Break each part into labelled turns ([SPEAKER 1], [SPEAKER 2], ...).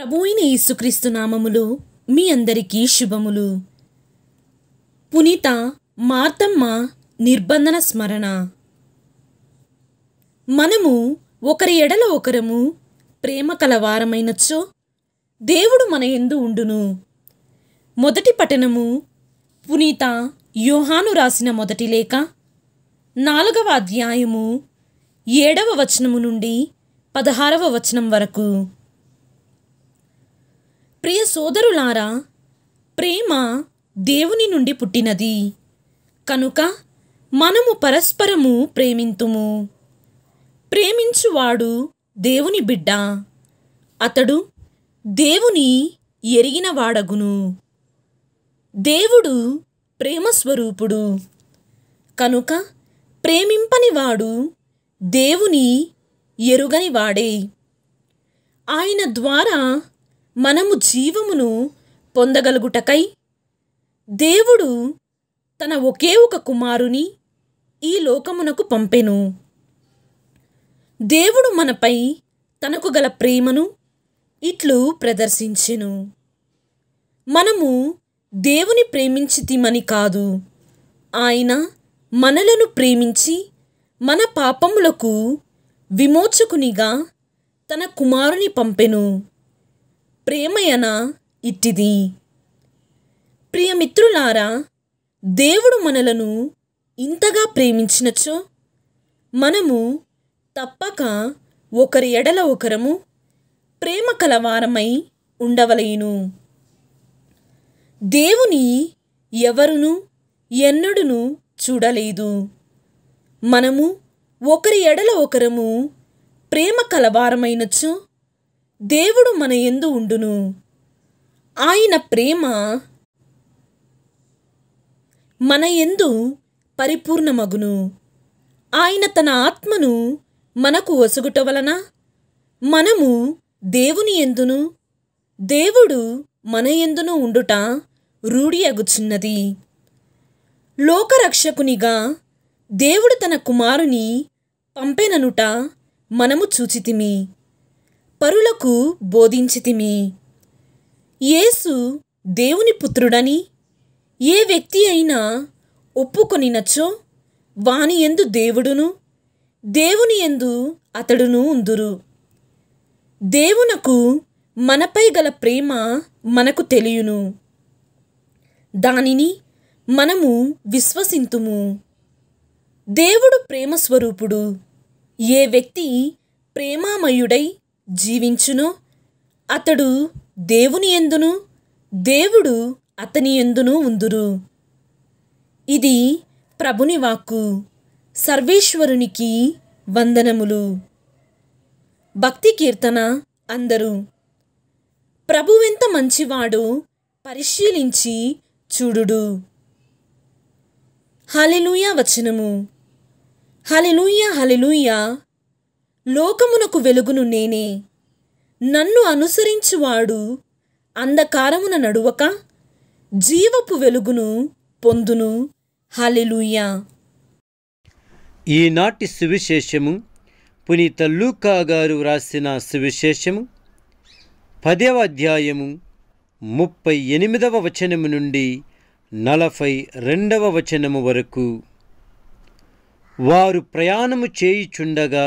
[SPEAKER 1] ప్రభువైన యేసుక్రీస్తు నామములు మీ అందరికీ శుభములు పునీత మార్తమ్మ నిర్బంధన స్మరణ మనము ఒకరి ఎడల ఒకరము ప్రేమ కలవారమైనచ్చో దేవుడు మన ఎందు ఉండును మొదటి పఠనము పునీత యోహాను రాసిన మొదటి లేఖ నాలుగవ అధ్యాయము ఏడవ వచనము నుండి పదహారవ వచనం వరకు ప్రియ సోదరులారా ప్రేమ దేవుని నుండి పుట్టినది కనుక మనము పరస్పరము ప్రేమింతుము ప్రేమించువాడు దేవుని బిడ్డ అతడు దేవుని ఎరిగినవాడగును దేవుడు ప్రేమస్వరూపుడు కనుక ప్రేమింపనివాడు దేవుని ఎరుగనివాడే ఆయన ద్వారా మనము జీవమును పొందగలుగుటకై దేవుడు తన ఒకే ఒక కుమారుని ఈ లోకమునకు పంపెను దేవుడు మనపై తనకు గల ప్రేమను ఇట్లు ప్రదర్శించెను మనము దేవుని ప్రేమించితిమని కాదు ఆయన మనలను ప్రేమించి మన పాపములకు విమోచకునిగా తన కుమారుని పంపెను ప్రేమయనా ఇట్టిది ప్రియమిత్రులారా దేవుడు మనలను ఇంతగా ప్రేమించినచో మనము తప్పక ఒకరి ఎడల ఒకరము ప్రేమ కలవారమై ఉండవలేను దేవుని ఎవరును ఎన్నడును చూడలేదు మనము ఒకరి ఎడల ఒకరము ప్రేమ కలవారమైనచో దేవుడు మన ఎందు ఉండును ఆయన ప్రేమ మన ఎందు పరిపూర్ణమగును ఆయన తన ఆత్మను మనకు వసుగుట వలన మనము దేవుని ఎందును దేవుడు మన ఎందును ఉండుట రూఢి అగుచున్నది లోకరక్షకునిగా దేవుడు తన కుమారుని పంపెననుట మనము చూచితిమి పరులకు బోధించితిమి యేసు దేవుని పుత్రుడని ఏ వ్యక్తి అయినా ఒప్పుకొనినచో వాని ఎందు దేవుడును దేవుని ఎందు అతడును ఉందురు దేవునకు మనపై గల ప్రేమ మనకు తెలియను దానిని మనము విశ్వసింతుము దేవుడు ప్రేమస్వరూపుడు ఏ వ్యక్తి ప్రేమామయుడై జీవించును అతడు దేవుని ఎందును దేవుడు అతని ఎందును ఉందురు ఇది ప్రభుని వాక్కు సర్వేశ్వరునికి వందనములు భక్తి కీర్తన అందరూ ప్రభువెంత మంచివాడు పరిశీలించి చూడుడు హలెలూయ వచనము హలెలూయ హలెలూయ లోకమునకు వెలుగును నేనే నన్ను అనుసరించువాడు అంధకారమున నడువక జీవపు వెలుగును పొందును హలెలుయా
[SPEAKER 2] ఈనాటి సువిశేషము పునీత లూకా గారు వ్రాసిన సువిశేషము పదేవ అధ్యాయము ముప్పై ఎనిమిదవ వచనము నుండి నలభై రెండవ వచనము వరకు వారు ప్రయాణము చేయుచుండగా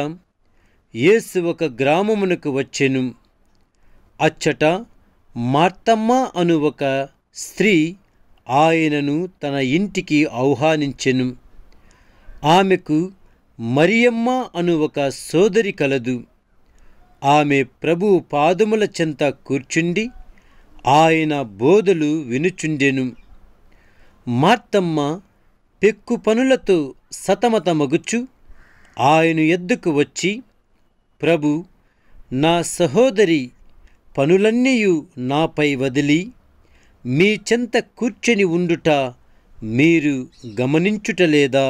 [SPEAKER 2] యేసు ఒక గ్రామమునకు వచ్చెను అచ్చట మార్తమ్మ అను ఒక స్త్రీ ఆయనను తన ఇంటికి ఆహ్వానించెను ఆమెకు మరియమ్మ అను ఒక సోదరి కలదు ఆమె ప్రభు పాదముల చెంత కూర్చుండి ఆయన బోధలు వినుచుండెను మార్తమ్మ పెక్కు పనులతో సతమతమగుచు ఆయన ఎద్దుకు వచ్చి ప్రభు నా సహోదరి పనులన్నీయు నాపై వదిలి మీ చెంత కూర్చొని ఉండుట మీరు గమనించుటలేదా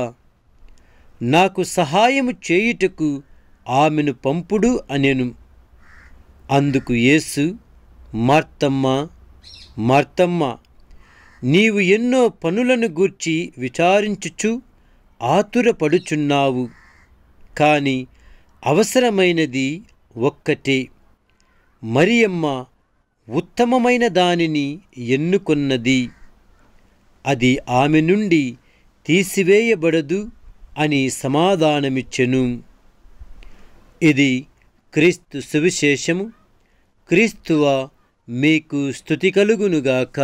[SPEAKER 2] నాకు సహాయము చేయుటకు ఆమెను పంపుడు అనెను అందుకు యేసు మార్తమ్మ మార్తమ్మ నీవు ఎన్నో పనులను గూర్చి విచారించుచు ఆతురపడుచున్నావు కానీ అవసరమైనది ఒక్కటే మరియమ్మ ఉత్తమమైన దానిని ఎన్నుకున్నది అది ఆమె నుండి తీసివేయబడదు అని సమాధానమిచ్చెను ఇది క్రీస్తు సువిశేషము క్రీస్తువ మీకు స్థుతి కలుగునుగాక